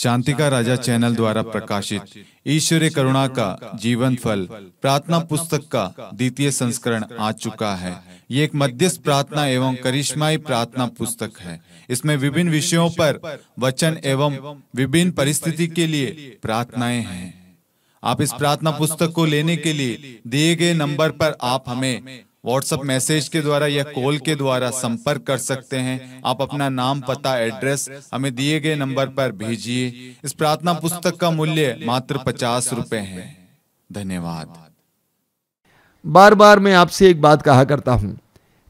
शांति का राजा चैनल द्वारा प्रकाशित ईश्वरी करुणा का जीवन फल प्रार्थना पुस्तक का द्वितीय संस्करण आ चुका है ये एक मध्यस्थ प्रार्थना एवं करिश्माई प्रार्थना पुस्तक है इसमें विभिन्न विषयों पर वचन एवं विभिन्न परिस्थिति के लिए प्रार्थनाएं हैं आप इस प्रार्थना पुस्तक को लेने के लिए दिए गए नंबर पर आप हमें व्हाट्सएप मैसेज के द्वारा या कॉल के द्वारा संपर्क कर सकते हैं आप अपना नाम पता एड्रेस हमें दिए गए नंबर पर भेजिए इस प्रार्थना पुस्तक का मूल्य मात्र पचास रुपए है धन्यवाद बार बार मैं आपसे एक बात कहा करता हूं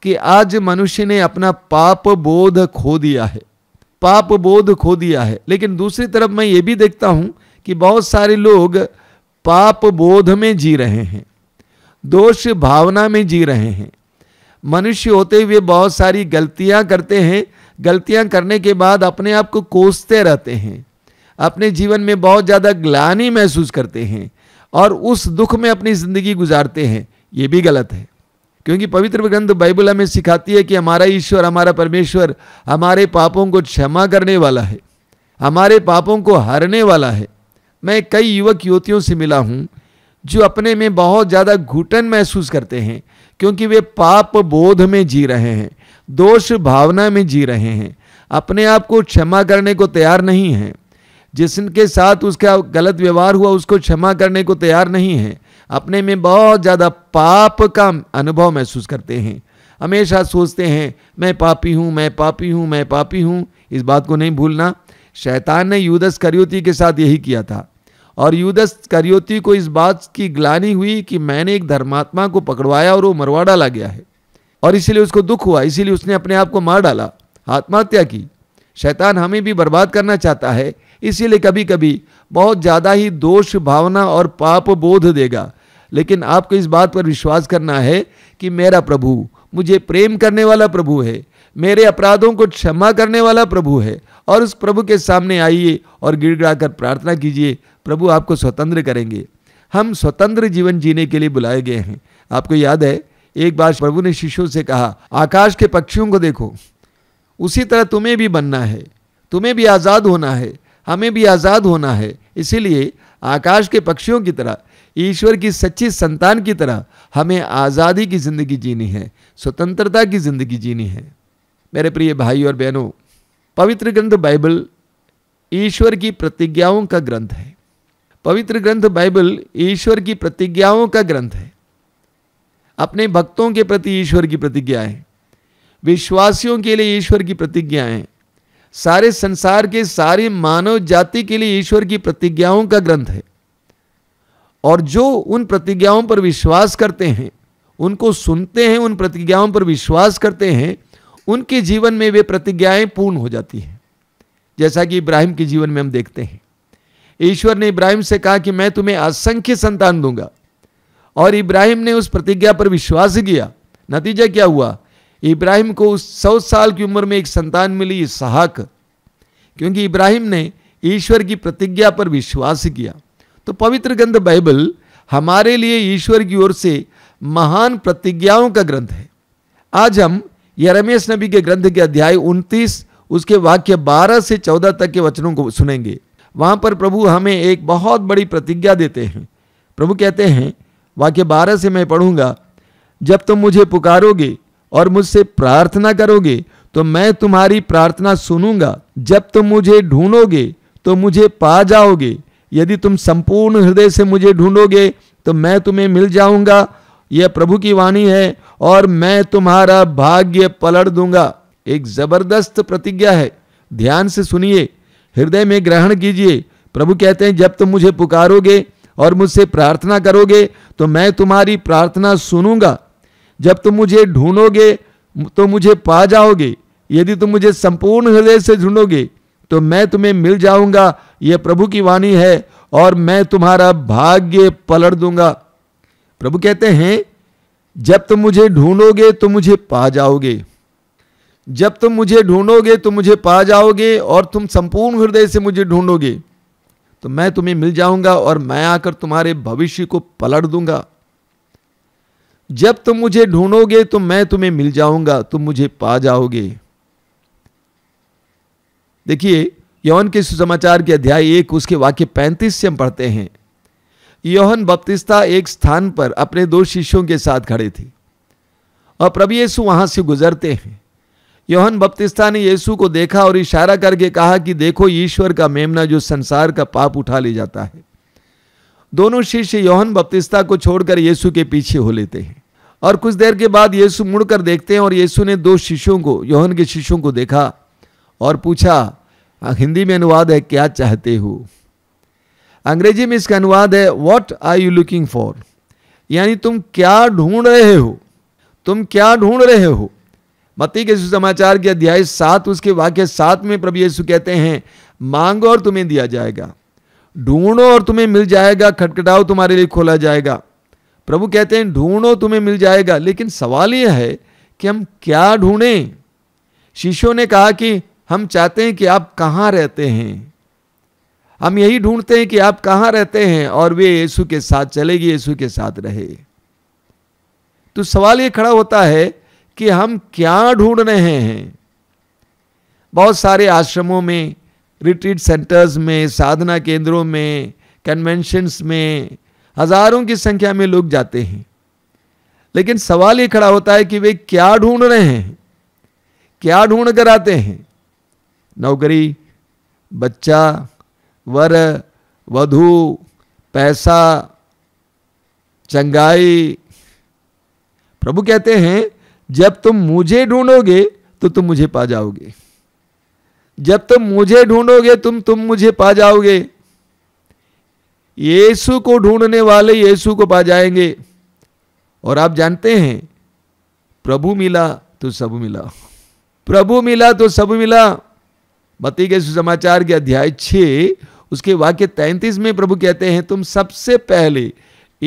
कि आज मनुष्य ने अपना पाप बोध खो दिया है पाप बोध खो दिया है लेकिन दूसरी तरफ मैं ये भी देखता हूं कि बहुत सारे लोग पाप बोध में जी रहे हैं दोष भावना में जी रहे हैं मनुष्य होते हुए बहुत सारी गलतियां करते हैं गलतियां करने के बाद अपने आप को कोसते रहते हैं अपने जीवन में बहुत ज़्यादा ग्लानी महसूस करते हैं और उस दुख में अपनी ज़िंदगी गुजारते हैं ये भी गलत है क्योंकि पवित्र ग्रंथ बाइबल हमें सिखाती है कि हमारा ईश्वर हमारा परमेश्वर हमारे पापों को क्षमा करने वाला है हमारे पापों को हरने वाला है मैं कई युवक युवतियों से मिला हूँ जो अपने में बहुत ज़्यादा घुटन महसूस करते हैं क्योंकि वे पाप बोध में जी रहे हैं दोष भावना में जी रहे हैं अपने आप को क्षमा करने को तैयार नहीं है जिसके साथ उसका गलत व्यवहार हुआ उसको क्षमा करने को तैयार नहीं है अपने में बहुत ज़्यादा पाप का अनुभव महसूस करते हैं हमेशा सोचते हैं मैं पापी हूँ मैं पापी हूँ मैं पापी हूँ इस बात को नहीं भूलना शैतान ने यूदस करियोती के साथ यही किया था और युदस करियोती को इस बात की ग्लानी हुई कि मैंने एक धर्मात्मा को पकड़वाया और वो मरवा डाला गया है और इसीलिए उसको दुख हुआ इसीलिए उसने अपने आप को मार डाला आत्महत्या की शैतान हमें भी बर्बाद करना चाहता है इसीलिए कभी कभी बहुत ज़्यादा ही दोष भावना और पाप बोध देगा लेकिन आपको इस बात पर विश्वास करना है कि मेरा प्रभु मुझे प्रेम करने वाला प्रभु है मेरे अपराधों को क्षमा करने वाला प्रभु है और उस प्रभु के सामने आइए और कर प्रार्थना कीजिए प्रभु आपको स्वतंत्र करेंगे हम स्वतंत्र जीवन जीने के लिए बुलाए गए हैं आपको याद है एक बार प्रभु ने शिष्यों से कहा आकाश के पक्षियों को देखो उसी तरह तुम्हें भी बनना है तुम्हें भी आज़ाद होना है हमें भी आज़ाद होना है इसीलिए आकाश के पक्षियों की तरह ईश्वर की सच्ची संतान की तरह हमें आज़ादी की ज़िंदगी जीनी है स्वतंत्रता की ज़िंदगी जीनी है मेरे प्रिय भाई और बहनों पवित्र ग्रंथ बाइबल ईश्वर की प्रतिज्ञाओं का ग्रंथ है पवित्र ग्रंथ बाइबल ईश्वर की प्रतिज्ञाओं का ग्रंथ है अपने भक्तों के प्रति ईश्वर की प्रतिज्ञा है विश्वासियों के लिए ईश्वर की प्रतिज्ञाएं है सारे संसार के सारे मानव जाति के लिए ईश्वर की प्रतिज्ञाओं का ग्रंथ है और जो उन प्रतिज्ञाओं पर विश्वास करते हैं उनको सुनते हैं उन प्रतिज्ञाओं पर विश्वास करते हैं उनके जीवन में वे प्रतिज्ञाएं पूर्ण हो जाती हैं जैसा कि इब्राहिम के जीवन में हम देखते हैं ईश्वर ने इब्राहिम से कहा कि मैं तुम्हें असंख्य संतान दूंगा और इब्राहिम ने उस प्रतिज्ञा पर विश्वास किया नतीजा क्या हुआ इब्राहिम को उस सौ साल की उम्र में एक संतान मिली इसहाक क्योंकि इब्राहिम ने ईश्वर की प्रतिज्ञा पर विश्वास किया तो पवित्र ग्रंथ बाइबल हमारे लिए ईश्वर की ओर से महान प्रतिज्ञाओं का ग्रंथ है आज हम यह रमेश नबी के ग्रंथ के अध्याय 29 उसके वाक्य 12 से 14 तक के वचनों को सुनेंगे वहाँ पर प्रभु हमें एक बहुत बड़ी प्रतिज्ञा देते हैं प्रभु कहते हैं वाक्य बारह से मैं पढ़ूंगा जब तुम मुझे पुकारोगे और मुझसे प्रार्थना करोगे तो मैं तुम्हारी प्रार्थना सुनूंगा जब तुम मुझे ढूंढोगे तो मुझे पा जाओगे यदि तुम संपूर्ण हृदय से मुझे ढूंढोगे तो मैं तुम्हें मिल जाऊंगा यह प्रभु की वाणी है और मैं तुम्हारा भाग्य पलट दूंगा एक जबरदस्त प्रतिज्ञा है ध्यान से सुनिए हृदय में ग्रहण कीजिए प्रभु कहते हैं जब तुम मुझे पुकारोगे और मुझसे प्रार्थना करोगे तो मैं तुम्हारी प्रार्थना सुनूंगा जब तुम मुझे ढूंढोगे तो मुझे पा जाओगे यदि तुम मुझे संपूर्ण हृदय से ढूंढोगे तो मैं तुम्हें मिल जाऊंगा यह प्रभु की वाणी है और मैं तुम्हारा भाग्य पलट दूंगा प्रभु कहते हैं जब तुम मुझे ढूंढोगे तो मुझे पा जाओगे जब तुम मुझे ढूंढोगे तो मुझे पा जाओगे और तुम संपूर्ण हृदय से मुझे ढूंढोगे तो मैं तुम्हें मिल जाऊंगा और मैं आकर तुम्हारे भविष्य को पलट दूंगा जब तुम मुझे ढूंढोगे तो मैं तुम्हें मिल जाऊंगा तुम मुझे पा जाओगे देखिए यौन के सुसमाचार के अध्याय एक उसके वाक्य पैंतीस से हम पढ़ते हैं यौहन बपतिस्ता एक स्थान पर अपने दो शिष्यों के साथ खड़े थे और प्रभु यीशु वहां से गुजरते हैं योहन बपतिस्ता ने येसु को देखा और इशारा करके कहा कि देखो ईश्वर का मेमना जो संसार का पाप उठा ले जाता है दोनों शिष्य योहन बपतिस्ता को छोड़कर येसु के पीछे हो लेते हैं और कुछ देर के बाद येसु मुड़कर देखते हैं और येसु ने दो शिष्यों को योहन के शिष्यों को देखा और पूछा हिंदी में अनुवाद है क्या चाहते हो अंग्रेजी में इसका अनुवाद है what are you looking for यानी तुम क्या ढूंढ रहे हो तुम क्या ढूंढ रहे हो मत्ती के सुसमाचार के अध्याय सात उसके वाक्य सात में प्रभु यीशु कहते हैं मांगो और तुम्हें दिया जाएगा ढूंढो और तुम्हें मिल जाएगा खटखटाओ तुम्हारे लिए खोला जाएगा प्रभु कहते हैं ढूंढो तुम्हें मिल जाएगा लेकिन सवाल यह है कि हम क्या ढूंढें शिष्यों ने कहा कि हम चाहते हैं कि आप कहाँ रहते हैं हम यही ढूंढते हैं कि आप कहाँ रहते हैं और वे यीशु के साथ चलेगी यीशु के साथ रहे तो सवाल ये खड़ा होता है कि हम क्या ढूंढ रहे हैं बहुत सारे आश्रमों में रिट्रीट सेंटर्स में साधना केंद्रों में कन्वेंशंस में हजारों की संख्या में लोग जाते हैं लेकिन सवाल ये खड़ा होता है कि वे क्या ढूंढ रहे हैं क्या ढूंढ कर आते हैं नौकरी बच्चा वर वधु पैसा चंगाई प्रभु कहते हैं जब तुम मुझे ढूंढोगे तो तुम मुझे पा जाओगे जब तुम मुझे ढूंढोगे तुम तुम मुझे पा जाओगे येसु को ढूंढने वाले येसु को पा जाएंगे और आप जानते हैं प्रभु मिला तो सब मिला प्रभु मिला तो सब मिला मती के सुसमाचार के अध्याय छ उसके वाक्य तैंतीस में प्रभु कहते हैं तुम सबसे पहले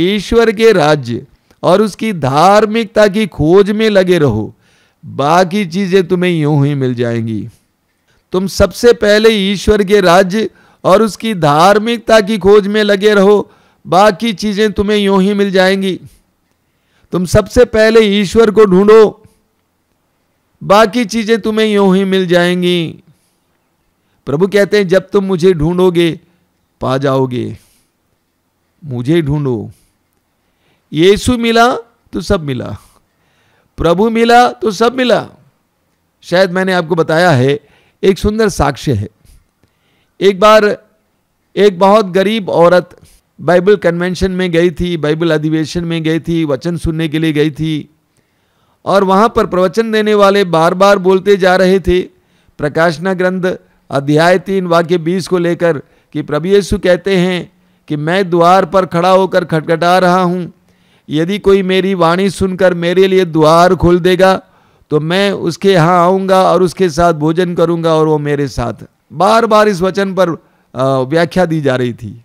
ईश्वर के राज्य और उसकी धार्मिकता की खोज में लगे रहो बाकी चीज़ें तुम्हें यूं ही मिल जाएंगी तुम सबसे पहले ईश्वर के राज्य और उसकी धार्मिकता की खोज में लगे रहो बाकी चीज़ें तुम्हें यूं ही मिल जाएंगी तुम सबसे पहले ईश्वर को ढूंढो बाकी चीज़ें तुम्हें यूं ही मिल जाएंगी प्रभु कहते हैं जब तुम मुझे ढूंढोगे पा जाओगे मुझे ढूंढो यीशु मिला तो सब मिला प्रभु मिला तो सब मिला शायद मैंने आपको बताया है एक सुंदर साक्ष्य है एक बार एक बहुत गरीब औरत बाइबल कन्वेंशन में गई थी बाइबल अधिवेशन में गई थी वचन सुनने के लिए गई थी और वहाँ पर प्रवचन देने वाले बार बार बोलते जा रहे थे प्रकाशना ग्रंथ अध्याय तीन वाक्य बीस को लेकर कि प्रभु यीशु कहते हैं कि मैं द्वार पर खड़ा होकर खटखटा रहा हूँ यदि कोई मेरी वाणी सुनकर मेरे लिए द्वार खोल देगा तो मैं उसके यहाँ आऊँगा और उसके साथ भोजन करूँगा और वो मेरे साथ बार बार इस वचन पर व्याख्या दी जा रही थी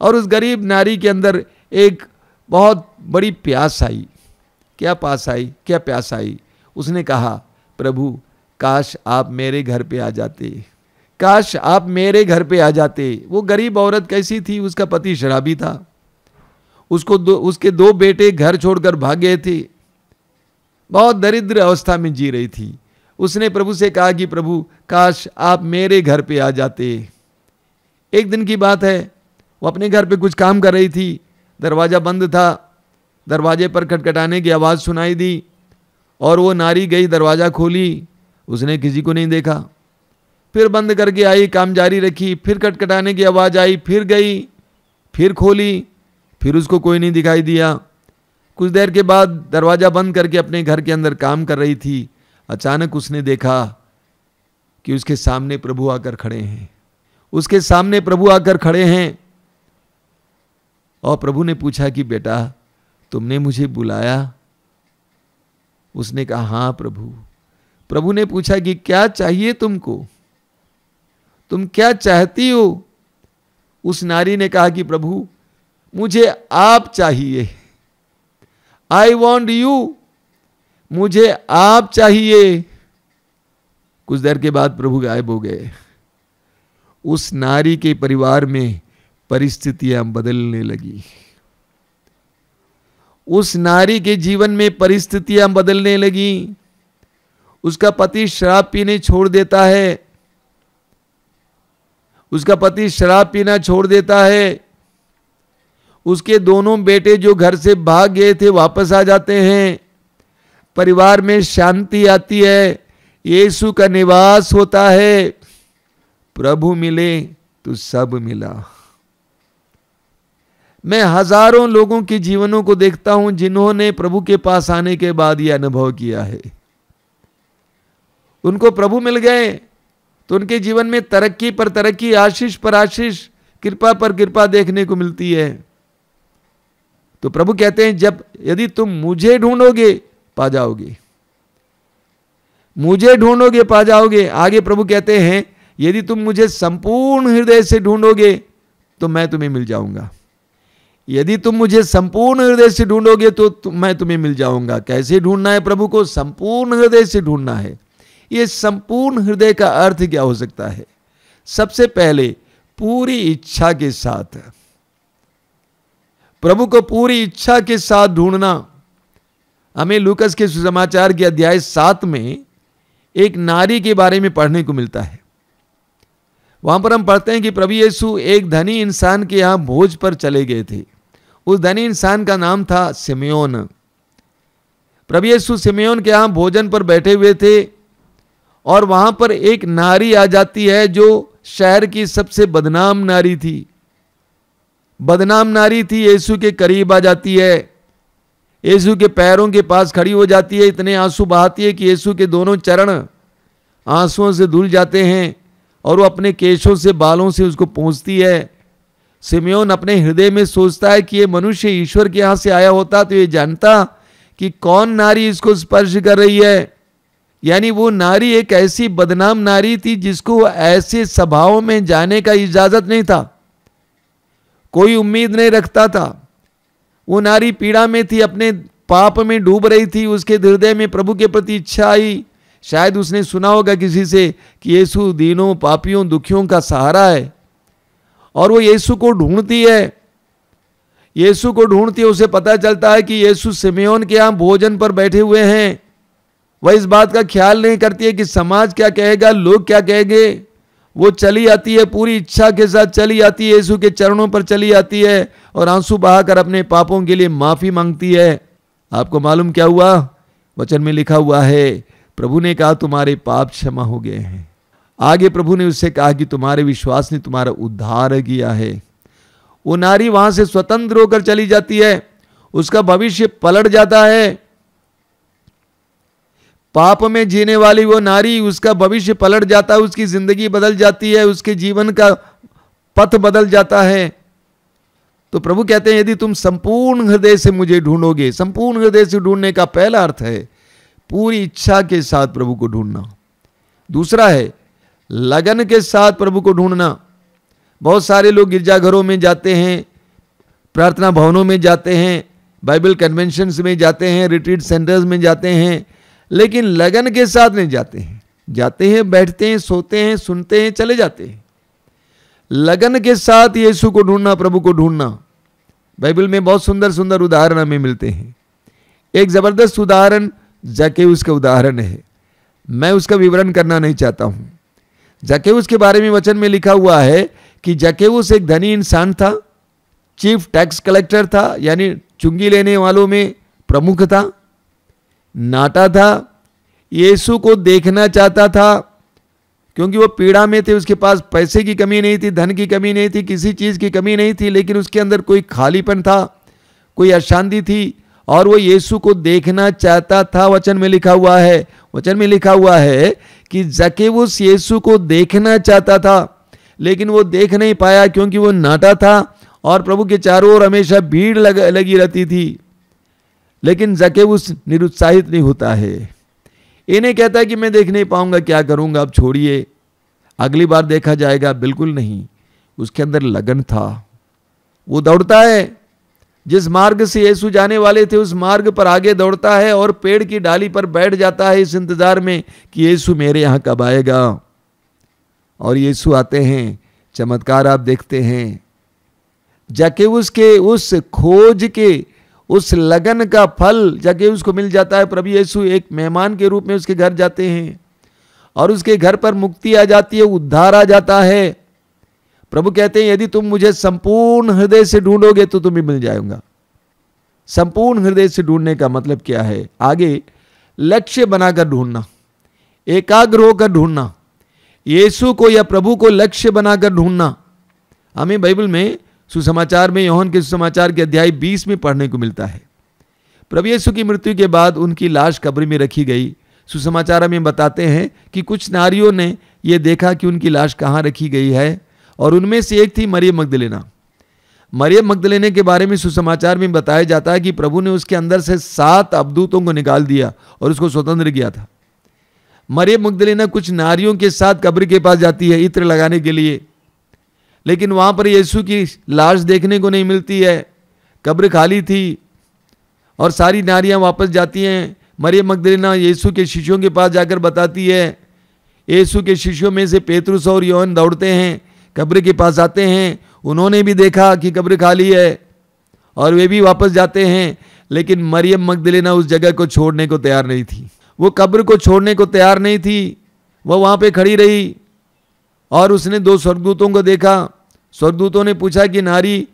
और उस गरीब नारी के अंदर एक बहुत बड़ी प्यास आई क्या पास आई क्या प्यास आई उसने कहा प्रभु काश आप मेरे घर पे आ जाते काश आप मेरे घर पे आ जाते वो गरीब औरत कैसी थी उसका पति शराबी था उसको दो उसके दो बेटे घर छोड़कर भाग गए थे बहुत दरिद्र अवस्था में जी रही थी उसने प्रभु से कहा कि प्रभु काश आप मेरे घर पे आ जाते एक दिन की बात है वो अपने घर पे कुछ काम कर रही थी दरवाज़ा बंद था दरवाजे पर खटखटाने की आवाज़ सुनाई दी और वो नारी गई दरवाज़ा खोली उसने किसी को नहीं देखा फिर बंद करके आई काम जारी रखी फिर खटखटाने की आवाज़ आई फिर गई फिर खोली फिर उसको कोई नहीं दिखाई दिया कुछ देर के बाद दरवाज़ा बंद करके अपने घर के अंदर काम कर रही थी अचानक उसने देखा कि उसके सामने प्रभु आकर खड़े हैं उसके सामने प्रभु आकर खड़े हैं और प्रभु ने पूछा कि बेटा तुमने मुझे बुलाया उसने कहा हाँ प्रभु प्रभु ने पूछा कि क्या चाहिए तुमको तुम क्या चाहती हो उस नारी ने कहा कि प्रभु मुझे आप चाहिए आई वॉन्ट यू मुझे आप चाहिए कुछ देर के बाद प्रभु गायब हो गए उस नारी के परिवार में परिस्थितियां बदलने लगी उस नारी के जीवन में परिस्थितियां बदलने लगी उसका पति शराब पीने छोड़ देता है उसका पति शराब पीना छोड़ देता है उसके दोनों बेटे जो घर से भाग गए थे वापस आ जाते हैं परिवार में शांति आती है यीशु का निवास होता है प्रभु मिले तो सब मिला मैं हजारों लोगों के जीवनों को देखता हूं जिन्होंने प्रभु के पास आने के बाद यह अनुभव किया है उनको प्रभु मिल गए तो उनके जीवन में तरक्की पर तरक्की आशीष पर आशीष कृपा पर कृपा देखने को मिलती है तो प्रभु कहते हैं जब यदि तुम मुझे ढूंढोगे पा जाओगे मुझे ढूंढोगे पा जाओगे आगे प्रभु कहते हैं यदि तुम मुझे संपूर्ण हृदय से ढूंढोगे तो मैं तुम्हें मिल जाऊंगा यदि तुम मुझे संपूर्ण हृदय से ढूंढोगे तो तुम, मैं तुम्हें मिल जाऊंगा कैसे ढूंढना है प्रभु को संपूर्ण हृदय से ढूंढना है यह संपूर्ण हृदय का अर्थ क्या हो सकता है सबसे पहले पूरी इच्छा के साथ प्रभु को पूरी इच्छा के साथ ढूंढना हमें लूकस के सुसमाचार के अध्याय सात में एक नारी के बारे में पढ़ने को मिलता है वहां पर हम पढ़ते हैं कि प्रभु यीशु एक धनी इंसान के यहाँ भोज पर चले गए थे उस धनी इंसान का नाम था सिमियोन प्रभु यीशु सिमियोन के यहां भोजन पर बैठे हुए थे और वहां पर एक नारी आ जाती है जो शहर की सबसे बदनाम नारी थी बदनाम नारी थी यीशु के करीब आ जाती है यीशु के पैरों के पास खड़ी हो जाती है इतने आंसू बहाती है कि यीशु के दोनों चरण आंसुओं से धुल जाते हैं और वो अपने केशों से बालों से उसको पहुँचती है सिमियोन अपने हृदय में सोचता है कि ये मनुष्य ईश्वर के यहाँ से आया होता तो ये जानता कि कौन नारी इसको स्पर्श कर रही है यानी वो नारी एक ऐसी बदनाम नारी थी जिसको ऐसे सभाओं में जाने का इजाज़त नहीं था कोई उम्मीद नहीं रखता था वो नारी पीड़ा में थी अपने पाप में डूब रही थी उसके हृदय में प्रभु के प्रति इच्छा आई शायद उसने सुना होगा किसी से कि यीशु दीनों पापियों दुखियों का सहारा है और वो यीशु को ढूंढती है यीशु को ढूंढती है उसे पता चलता है कि यीशु सिमियोन के यहाँ भोजन पर बैठे हुए हैं वह इस बात का ख्याल नहीं करती है कि समाज क्या कहेगा लोग क्या कहेंगे वो चली आती है पूरी इच्छा के साथ चली आती है यीशु के चरणों पर चली आती है और आंसू बहाकर अपने पापों के लिए माफ़ी मांगती है आपको मालूम क्या हुआ वचन में लिखा हुआ है प्रभु ने कहा तुम्हारे पाप क्षमा हो गए हैं आगे प्रभु ने उससे कहा कि तुम्हारे विश्वास ने तुम्हारा उद्धार किया है वो नारी वहां से स्वतंत्र होकर चली जाती है उसका भविष्य पलट जाता है पाप में जीने वाली वो नारी उसका भविष्य पलट जाता है उसकी जिंदगी बदल जाती है उसके जीवन का पथ बदल जाता है तो प्रभु कहते हैं यदि तुम संपूर्ण हृदय से मुझे ढूंढोगे संपूर्ण हृदय से ढूंढने का पहला अर्थ है पूरी इच्छा के साथ प्रभु को ढूंढना दूसरा है लगन के साथ प्रभु को ढूंढना बहुत सारे लोग गिरजाघरों में जाते हैं प्रार्थना भवनों में जाते हैं बाइबल कन्वेंशंस में जाते हैं रिट्रीट सेंटर्स में जाते हैं लेकिन लगन के साथ नहीं जाते हैं जाते हैं बैठते हैं सोते हैं सुनते हैं चले जाते हैं लगन के साथ यीशु को ढूंढना प्रभु को ढूंढना बाइबल में बहुत सुंदर सुंदर उदाहरण हमें मिलते हैं एक ज़बरदस्त उदाहरण जके उसका उदाहरण है मैं उसका विवरण करना नहीं चाहता हूं जके उसके बारे में वचन में लिखा हुआ है कि उस एक धनी इंसान था चीफ टैक्स कलेक्टर था यानी चुंगी लेने वालों में प्रमुख था नाटा था यीशु को देखना चाहता था क्योंकि वो पीड़ा में थे उसके पास पैसे की कमी नहीं थी धन की कमी नहीं थी किसी चीज़ की कमी नहीं थी लेकिन उसके अंदर कोई खालीपन था कोई अशांति थी और वो यीशु को देखना चाहता था वचन में लिखा हुआ है वचन में लिखा हुआ है कि उस येसु को देखना चाहता था लेकिन वो देख नहीं पाया क्योंकि वो नाटा था और प्रभु के चारों ओर हमेशा भीड़ लग, लगी रहती थी लेकिन जकेबुस निरुत्साहित नहीं होता है ये नहीं कहता है कि मैं देख नहीं पाऊंगा क्या करूंगा अब छोड़िए अगली बार देखा जाएगा बिल्कुल नहीं उसके अंदर लगन था वो दौड़ता है जिस मार्ग से यीशु जाने वाले थे उस मार्ग पर आगे दौड़ता है और पेड़ की डाली पर बैठ जाता है इस इंतज़ार में कि यीशु मेरे यहाँ कब आएगा और यीशु आते हैं चमत्कार आप देखते हैं जाके उसके उस खोज के उस लगन का फल जाके उसको मिल जाता है प्रभु यीशु एक मेहमान के रूप में उसके घर जाते हैं और उसके घर पर मुक्ति आ जाती है उद्धार आ जाता है प्रभु कहते हैं यदि तुम मुझे संपूर्ण हृदय से ढूंढोगे तो तुम्हें मिल जाऊंगा संपूर्ण हृदय से ढूंढने का मतलब क्या है आगे लक्ष्य बनाकर ढूंढना एकाग्र होकर ढूंढना यीशु को या प्रभु को लक्ष्य बनाकर ढूंढना हमें बाइबल में सुसमाचार में यौहन के सुसमाचार के अध्याय 20 में पढ़ने को मिलता है प्रभु यीशु की मृत्यु के बाद उनकी लाश कब्र में रखी गई सुसमाचार में बताते हैं कि कुछ नारियों ने यह देखा कि उनकी लाश कहाँ रखी गई है और उनमें से एक थी मरियम मगदलेना मरियम मगदलेने के बारे में सुसमाचार में बताया जाता है कि प्रभु ने उसके अंदर से सात अबदूतों को निकाल दिया और उसको स्वतंत्र किया था मरियम मगदलेना कुछ नारियों के साथ कब्र के पास जाती है इत्र लगाने के लिए लेकिन वहाँ पर यीशु की लाश देखने को नहीं मिलती है कब्र खाली थी और सारी नारियाँ वापस जाती हैं मरियम मकदरीना यीशु के शिष्यों के पास जाकर बताती है यीशु के शिष्यों में से पेतरुस और यौन दौड़ते हैं कब्र के पास आते हैं उन्होंने भी देखा कि कब्र खाली है और वे भी वापस जाते हैं लेकिन मरियम मकदलेना उस जगह को छोड़ने को तैयार नहीं थी वो कब्र को छोड़ने को तैयार नहीं थी वह वहाँ पे खड़ी रही और उसने दो स्वर्गदूतों को देखा स्वर्गदूतों ने पूछा कि नारी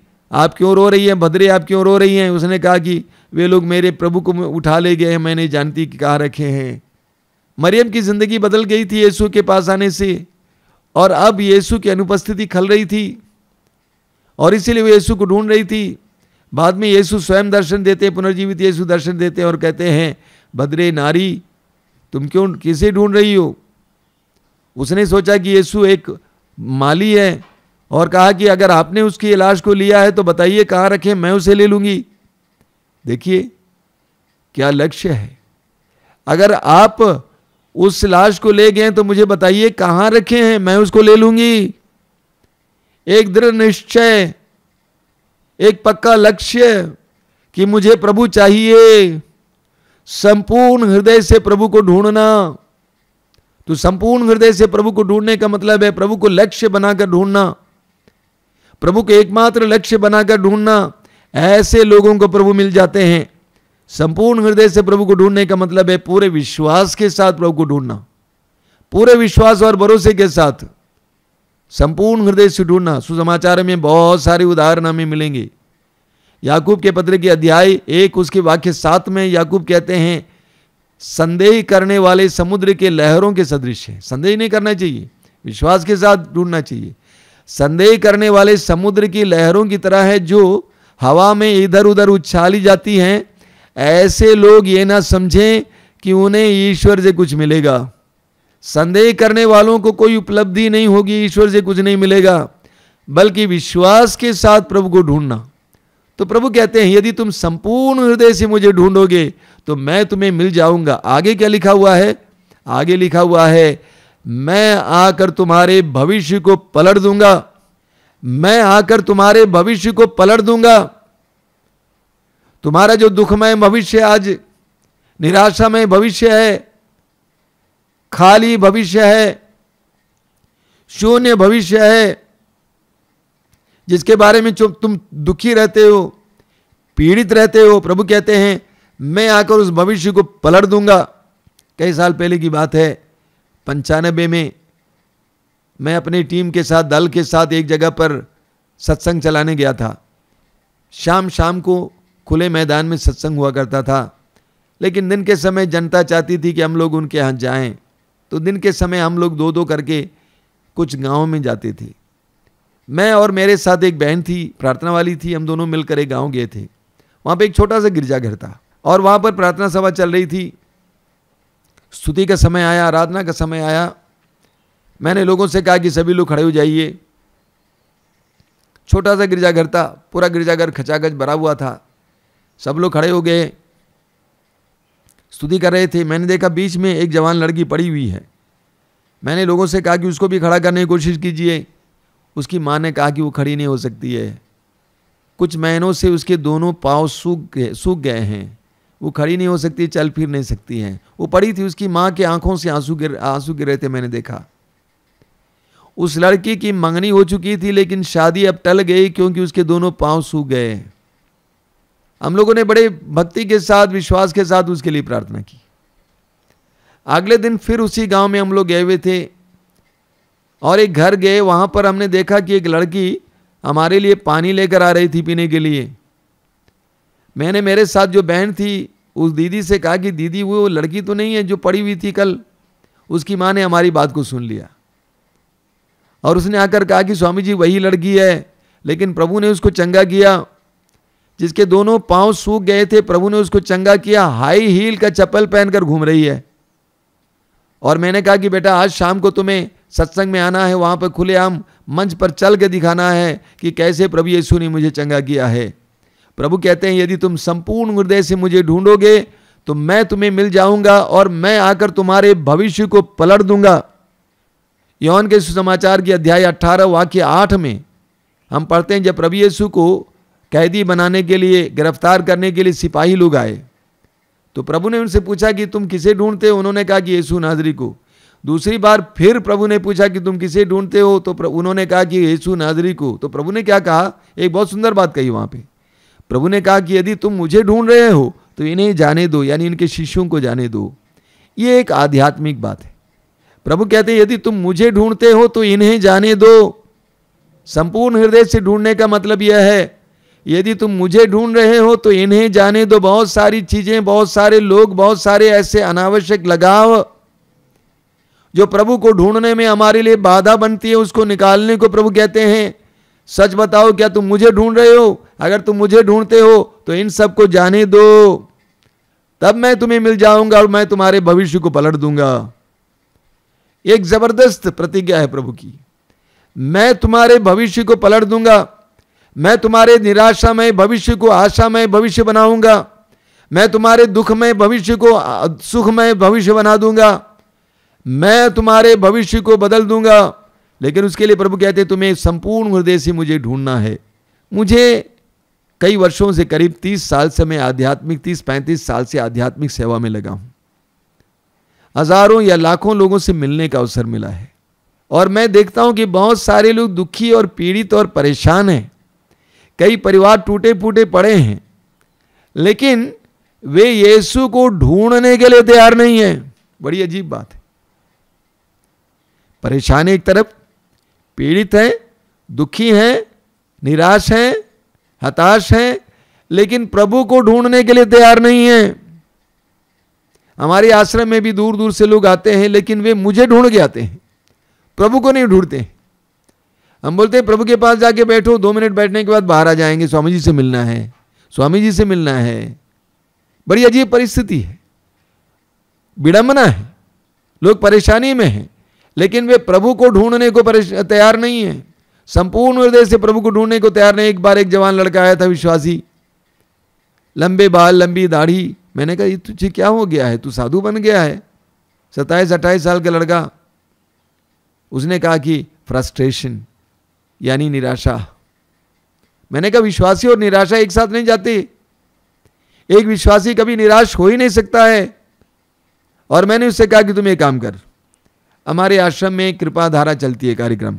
आप क्यों रो रही हैं भद्रे आप क्यों रो रही हैं उसने कहा कि वे लोग मेरे प्रभु को उठा ले गए हैं मैंने जानती कि कहाँ रखे हैं मरियम की ज़िंदगी बदल गई थी यीशु के पास आने से और अब यीशु की अनुपस्थिति खल रही थी और इसीलिए वो यीशु को ढूंढ रही थी बाद में यीशु स्वयं दर्शन देते पुनर्जीवित यीशु दर्शन देते और कहते हैं भद्रे नारी तुम क्यों किसे ढूंढ रही हो उसने सोचा कि यीशु एक माली है और कहा कि अगर आपने उसकी लाश को लिया है तो बताइए कहाँ रखें मैं उसे ले लूँगी देखिए क्या लक्ष्य है अगर आप उस लाश को ले गए तो मुझे बताइए कहाँ रखे हैं मैं उसको ले लूंगी एक दृढ़ निश्चय एक पक्का लक्ष्य कि मुझे प्रभु चाहिए संपूर्ण हृदय से प्रभु को ढूंढना तो संपूर्ण हृदय से प्रभु को ढूंढने का मतलब है प्रभु को लक्ष्य बनाकर ढूंढना प्रभु को एकमात्र लक्ष्य बनाकर ढूंढना ऐसे लोगों को प्रभु मिल जाते हैं संपूर्ण हृदय से प्रभु को ढूंढने का मतलब है पूरे विश्वास के साथ प्रभु को ढूंढना पूरे विश्वास और भरोसे के साथ संपूर्ण हृदय से ढूंढना सुसमाचार में बहुत सारे उदाहरण हमें मिलेंगे याकूब के पत्र के अध्याय एक उसके वाक्य सात में याकूब कहते हैं संदेह करने वाले समुद्र के लहरों के सदृश है संदेह नहीं करना चाहिए विश्वास के साथ ढूंढना चाहिए संदेह करने वाले समुद्र की लहरों की तरह है जो हवा में इधर उधर उछाली जाती हैं ऐसे लोग ये ना समझें कि उन्हें ईश्वर से कुछ मिलेगा संदेह करने वालों को कोई उपलब्धि नहीं होगी ईश्वर से कुछ नहीं मिलेगा बल्कि विश्वास के साथ प्रभु को ढूंढना तो प्रभु कहते हैं यदि तुम संपूर्ण हृदय से मुझे ढूंढोगे तो मैं तुम्हें मिल जाऊंगा आगे क्या लिखा हुआ है आगे लिखा हुआ है मैं आकर तुम्हारे भविष्य को पलट दूंगा मैं आकर तुम्हारे भविष्य को पलट दूंगा तुम्हारा जो दुखमय भविष्य आज निराशामय भविष्य है खाली भविष्य है शून्य भविष्य है जिसके बारे में चुप तुम दुखी रहते हो पीड़ित रहते हो प्रभु कहते हैं मैं आकर उस भविष्य को पलट दूंगा कई साल पहले की बात है पंचानबे में मैं अपनी टीम के साथ दल के साथ एक जगह पर सत्संग चलाने गया था शाम शाम को खुले मैदान में सत्संग हुआ करता था लेकिन दिन के समय जनता चाहती थी कि हम लोग उनके यहाँ जाएं तो दिन के समय हम लोग दो दो करके कुछ गाँव में जाते थे मैं और मेरे साथ एक बहन थी प्रार्थना वाली थी हम दोनों मिलकर एक गाँव गए थे वहाँ पर एक छोटा सा गिरजाघर था और वहाँ पर प्रार्थना सभा चल रही थी स्तुति का समय आया आराधना का समय आया मैंने लोगों से कहा कि सभी लोग खड़े हो जाइए छोटा सा गिरजाघर था पूरा गिरजाघर खचाखच भरा हुआ था सब लोग खड़े हो गए स्तुति कर रहे थे मैंने देखा बीच में एक जवान लड़की पड़ी हुई है मैंने लोगों से कहा कि उसको भी खड़ा करने की कोशिश कीजिए उसकी माँ ने कहा कि वो खड़ी नहीं हो सकती है कुछ महीनों से उसके दोनों पाँव सूख गए सूख गए हैं वो खड़ी नहीं हो सकती चल फिर नहीं सकती है वो पड़ी थी उसकी माँ के आंखों से आंसू गिर आंसू गिरे थे मैंने देखा उस लड़की की मंगनी हो चुकी थी लेकिन शादी अब टल गई क्योंकि उसके दोनों पाँव सूख गए हम लोगों ने बड़े भक्ति के साथ विश्वास के साथ उसके लिए प्रार्थना की अगले दिन फिर उसी गांव में हम लोग गए हुए थे और एक घर गए वहाँ पर हमने देखा कि एक लड़की हमारे लिए पानी लेकर आ रही थी पीने के लिए मैंने मेरे साथ जो बहन थी उस दीदी से कहा कि दीदी वो लड़की तो नहीं है जो पड़ी हुई थी कल उसकी माँ ने हमारी बात को सुन लिया और उसने आकर कहा कि स्वामी जी वही लड़की है लेकिन प्रभु ने उसको चंगा किया जिसके दोनों पांव सूख गए थे प्रभु ने उसको चंगा किया हाई हील का चप्पल पहनकर घूम रही है और मैंने कहा कि बेटा आज शाम को तुम्हें सत्संग में आना है वहाँ पर खुलेआम मंच पर चल के दिखाना है कि कैसे प्रभु यीशु ने मुझे चंगा किया है प्रभु कहते हैं यदि तुम संपूर्ण हृदय से मुझे ढूंढोगे तो मैं तुम्हें मिल जाऊंगा और मैं आकर तुम्हारे भविष्य को पलट दूंगा यौन के सुसमाचार के अध्याय 18 वाक्य 8 में हम पढ़ते हैं जब प्रभु येसु को कैदी बनाने के लिए गिरफ्तार करने के लिए सिपाही लोग आए तो प्रभु ने उनसे पूछा कि तुम किसे ढूंढते हो उन्होंने कहा कि येसु नाजरी को दूसरी बार फिर प्रभु ने पूछा कि तुम किसे ढूंढते हो तो उन्होंने कहा कि येसु नाजरी को तो प्रभु ने क्या कहा एक बहुत सुंदर बात कही वहाँ पे प्रभु ने कहा कि यदि तुम मुझे ढूंढ रहे हो तो इन्हें जाने दो यानी इनके शिष्यों को जाने दो ये एक आध्यात्मिक बात है प्रभु कहते हैं यदि तुम मुझे ढूंढते हो तो इन्हें जाने दो संपूर्ण हृदय से ढूंढने का मतलब यह है यदि तुम मुझे ढूंढ रहे हो तो इन्हें जाने दो बहुत सारी चीजें बहुत सारे लोग बहुत सारे ऐसे अनावश्यक लगाव जो प्रभु को ढूंढने में हमारे लिए बाधा बनती है उसको निकालने को प्रभु कहते हैं सच बताओ क्या तुम मुझे ढूंढ रहे हो अगर तुम मुझे ढूंढते हो तो इन सबको जाने दो तब मैं तुम्हें मिल जाऊंगा और मैं तुम्हारे भविष्य को पलट दूंगा एक जबरदस्त प्रतिज्ञा है प्रभु की मैं तुम्हारे भविष्य को पलट दूंगा मैं तुम्हारे निराशा में भविष्य को आशा में भविष्य बनाऊंगा मैं तुम्हारे दुख में भविष्य को सुख में भविष्य बना दूंगा मैं तुम्हारे भविष्य को बदल दूंगा लेकिन उसके लिए प्रभु कहते तुम्हें संपूर्ण हृदय से मुझे ढूंढना है मुझे कई वर्षों से करीब तीस साल से मैं आध्यात्मिक तीस पैंतीस साल से आध्यात्मिक सेवा में लगा हूं हजारों या लाखों लोगों से मिलने का अवसर मिला है और मैं देखता हूं कि बहुत सारे लोग दुखी और पीड़ित और परेशान हैं कई परिवार टूटे फूटे पड़े हैं लेकिन वे यीशु को ढूंढने के लिए तैयार नहीं है बड़ी अजीब बात है परेशानी एक तरफ पीड़ित हैं दुखी हैं निराश हैं हताश हैं लेकिन प्रभु को ढूंढने के लिए तैयार नहीं है हमारे आश्रम में भी दूर दूर से लोग आते हैं लेकिन वे मुझे ढूंढ के आते हैं प्रभु को नहीं ढूंढते हैं हम बोलते हैं प्रभु के पास जाके बैठो दो मिनट बैठने के बाद बाहर आ जाएंगे स्वामी जी से मिलना है स्वामी जी से मिलना है बड़ी अजीब परिस्थिति है विडंबना है लोग परेशानी में हैं लेकिन वे प्रभु को ढूंढने को तैयार नहीं है संपूर्ण हृदय से प्रभु को ढूंढने को तैयार नहीं एक बार एक जवान लड़का आया था विश्वासी लंबे बाल लंबी दाढ़ी मैंने कहा ये तुझे क्या हो गया है तू साधु बन गया है सत्ताईस अट्ठाईस साल का लड़का उसने कहा कि फ्रस्ट्रेशन यानी निराशा मैंने कहा विश्वासी और निराशा एक साथ नहीं जाती एक विश्वासी कभी निराश हो ही नहीं सकता है और मैंने उससे कहा कि तुम ये काम कर हमारे आश्रम में कृपा धारा चलती है कार्यक्रम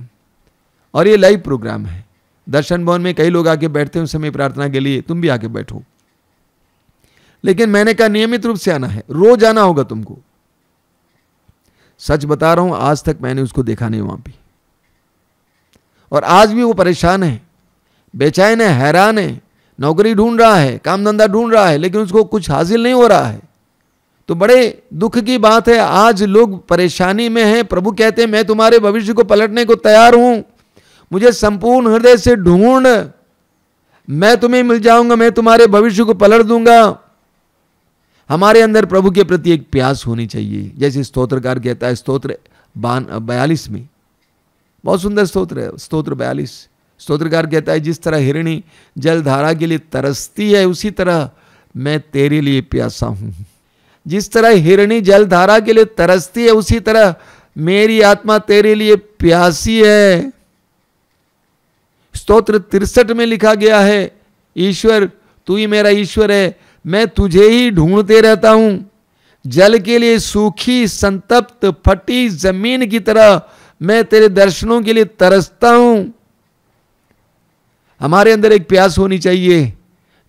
और ये लाइव प्रोग्राम है दर्शन भवन में कई लोग आके बैठते हैं उस समय प्रार्थना के लिए तुम भी आके बैठो लेकिन मैंने कहा नियमित रूप से आना है रोज आना होगा तुमको सच बता रहा हूं आज तक मैंने उसको देखा नहीं वहां पर और आज भी वो परेशान है बेचैन है हैरान है नौकरी ढूंढ रहा है काम धंधा ढूंढ रहा है लेकिन उसको कुछ हासिल नहीं हो रहा है तो बड़े दुख की बात है आज लोग परेशानी में हैं प्रभु कहते हैं मैं तुम्हारे भविष्य को पलटने को तैयार हूं मुझे संपूर्ण हृदय से ढूंढ मैं तुम्हें मिल जाऊंगा मैं तुम्हारे भविष्य को पलट दूंगा हमारे अंदर प्रभु के प्रति एक प्यास होनी चाहिए जैसे स्तोत्रकार कहता है स्तोत्र बयालीस में बहुत सुंदर स्तोत्र है स्तोत्र बयालीस स्तोत्रकार कहता है जिस तरह हिरणी जलधारा के लिए तरसती है उसी तरह मैं तेरे लिए प्यासा हूँ जिस तरह हिरणी जलधारा के लिए तरसती है उसी तरह मेरी आत्मा तेरे लिए प्यासी है स्तोत्र तिरसठ में लिखा गया है ईश्वर तू ही मेरा ईश्वर है मैं तुझे ही ढूंढते रहता हूं जल के लिए सूखी संतप्त फटी जमीन की तरह मैं तेरे दर्शनों के लिए तरसता हूं हमारे अंदर एक प्यास होनी चाहिए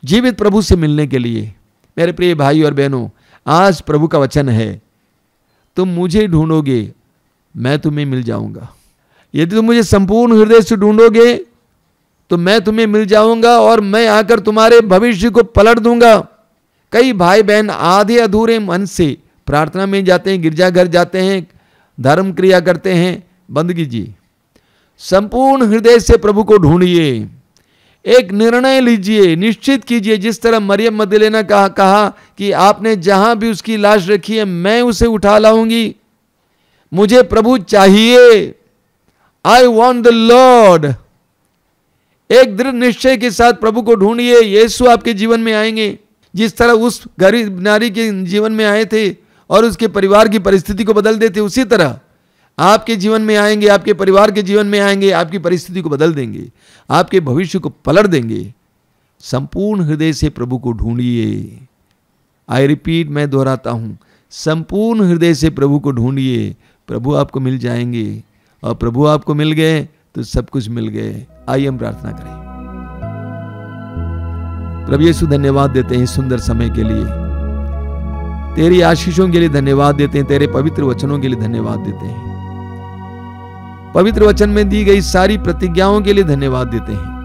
जीवित प्रभु से मिलने के लिए मेरे प्रिय भाई और बहनों आज प्रभु का वचन है तुम मुझे ढूंढोगे मैं तुम्हें मिल जाऊंगा यदि तुम मुझे संपूर्ण हृदय से ढूंढोगे तो मैं तुम्हें मिल जाऊंगा और मैं आकर तुम्हारे भविष्य को पलट दूंगा कई भाई बहन आधे अधूरे मन से प्रार्थना में जाते हैं गिरजाघर जाते हैं धर्म क्रिया करते हैं बंद कीजिए संपूर्ण हृदय से प्रभु को ढूंढिए एक निर्णय लीजिए निश्चित कीजिए जिस तरह मरियम मदलेना कहा कहा कि आपने जहां भी उसकी लाश रखी है मैं उसे उठा लाऊंगी मुझे प्रभु चाहिए आई वॉन्ट द लॉर्ड एक दृढ़ निश्चय के साथ प्रभु को ढूंढिए यीशु आपके जीवन में आएंगे जिस तरह उस गरीब नारी के जीवन में आए थे और उसके परिवार की परिस्थिति को बदल देते उसी तरह आपके जीवन में आएंगे आपके परिवार के जीवन में आएंगे आपकी परिस्थिति को बदल देंगे आपके भविष्य को पलट देंगे संपूर्ण हृदय से प्रभु को ढूंढिए आई रिपीट मैं दोहराता हूं संपूर्ण हृदय से प्रभु को ढूंढिए प्रभु आपको मिल जाएंगे और प्रभु आपको मिल गए तो सब कुछ मिल गए आइए हम प्रार्थना करें प्रभु यीशु धन्यवाद देते हैं सुंदर समय के लिए तेरी आशीषों के लिए धन्यवाद देते हैं तेरे पवित्र वचनों के लिए धन्यवाद देते हैं पवित्र वचन में दी गई सारी प्रतिज्ञाओं के लिए धन्यवाद देते हैं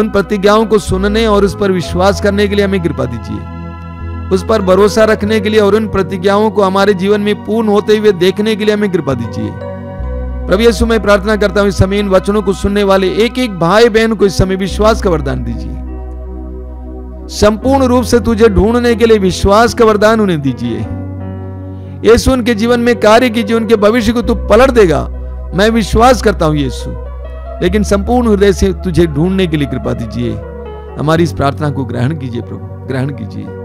उन प्रतिज्ञाओं को सुनने और उस पर विश्वास करने के लिए हमें कृपा दीजिए उस पर भरोसा रखने के लिए और उन प्रतिज्ञाओं को हमारे जीवन में पूर्ण होते हुए देखने के लिए हमें कृपा दीजिए प्रभु यीशु मैं प्रार्थना करता हूं इस समय इन वचनों को सुनने वाले एक एक भाई बहन को इस समय विश्वास का वरदान दीजिए संपूर्ण रूप से तुझे ढूंढने के लिए विश्वास का वरदान उन्हें दीजिए यीशु उनके जीवन में कार्य कीजिए उनके भविष्य को तू पलट देगा मैं विश्वास करता हूँ यीशु लेकिन संपूर्ण हृदय से तुझे ढूंढने के लिए कृपा दीजिए हमारी इस प्रार्थना को ग्रहण कीजिए प्रभु ग्रहण कीजिए